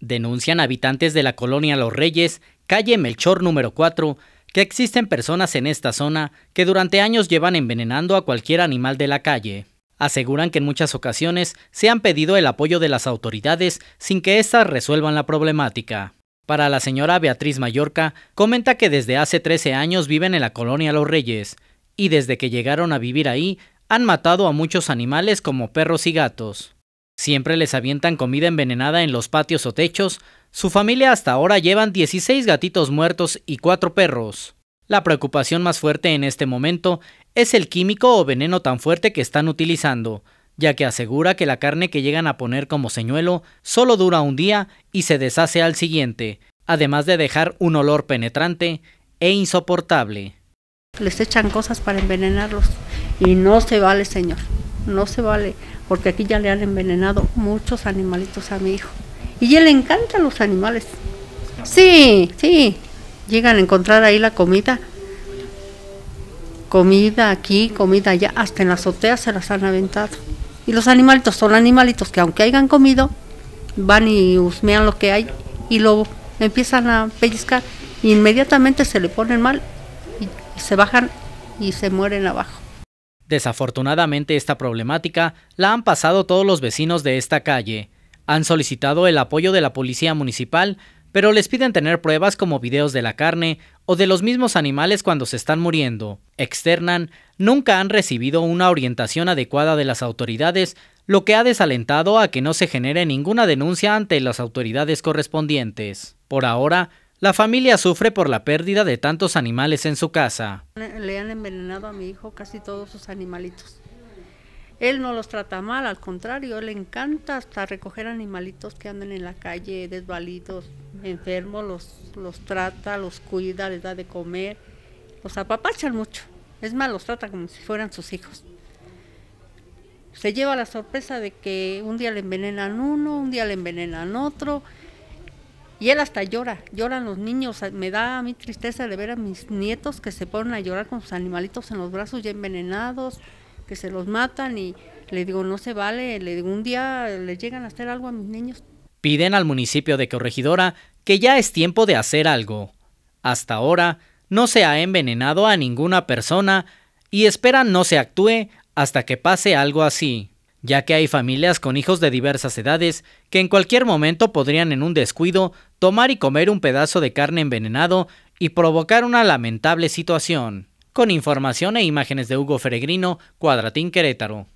Denuncian habitantes de la colonia Los Reyes, calle Melchor número 4, que existen personas en esta zona que durante años llevan envenenando a cualquier animal de la calle. Aseguran que en muchas ocasiones se han pedido el apoyo de las autoridades sin que éstas resuelvan la problemática. Para la señora Beatriz Mallorca, comenta que desde hace 13 años viven en la colonia Los Reyes, y desde que llegaron a vivir ahí han matado a muchos animales como perros y gatos. Siempre les avientan comida envenenada en los patios o techos. Su familia hasta ahora llevan 16 gatitos muertos y 4 perros. La preocupación más fuerte en este momento es el químico o veneno tan fuerte que están utilizando, ya que asegura que la carne que llegan a poner como señuelo solo dura un día y se deshace al siguiente, además de dejar un olor penetrante e insoportable. Les echan cosas para envenenarlos y no se vale, señor no se vale, porque aquí ya le han envenenado muchos animalitos a mi hijo. Y él le encantan los animales. Sí, sí. Llegan a encontrar ahí la comida. Comida aquí, comida allá, hasta en la azotea se las han aventado. Y los animalitos son animalitos que aunque hayan comido, van y husmean lo que hay y lo empiezan a pellizcar. Inmediatamente se le ponen mal y se bajan y se mueren abajo. Desafortunadamente esta problemática la han pasado todos los vecinos de esta calle. Han solicitado el apoyo de la policía municipal, pero les piden tener pruebas como videos de la carne o de los mismos animales cuando se están muriendo. Externan, nunca han recibido una orientación adecuada de las autoridades, lo que ha desalentado a que no se genere ninguna denuncia ante las autoridades correspondientes. Por ahora, la familia sufre por la pérdida de tantos animales en su casa. Le han envenenado a mi hijo casi todos sus animalitos. Él no los trata mal, al contrario, le encanta hasta recoger animalitos que andan en la calle desvalidos, enfermos, los, los trata, los cuida, les da de comer, los apapachan mucho. Es más, los trata como si fueran sus hijos. Se lleva la sorpresa de que un día le envenenan uno, un día le envenenan otro, y él hasta llora, lloran los niños. Me da a mí tristeza de ver a mis nietos que se ponen a llorar con sus animalitos en los brazos ya envenenados, que se los matan y le digo, no se vale, le digo, un día les llegan a hacer algo a mis niños. Piden al municipio de Corregidora que ya es tiempo de hacer algo. Hasta ahora no se ha envenenado a ninguna persona y esperan no se actúe hasta que pase algo así ya que hay familias con hijos de diversas edades que en cualquier momento podrían en un descuido tomar y comer un pedazo de carne envenenado y provocar una lamentable situación. Con información e imágenes de Hugo Feregrino, Cuadratín Querétaro.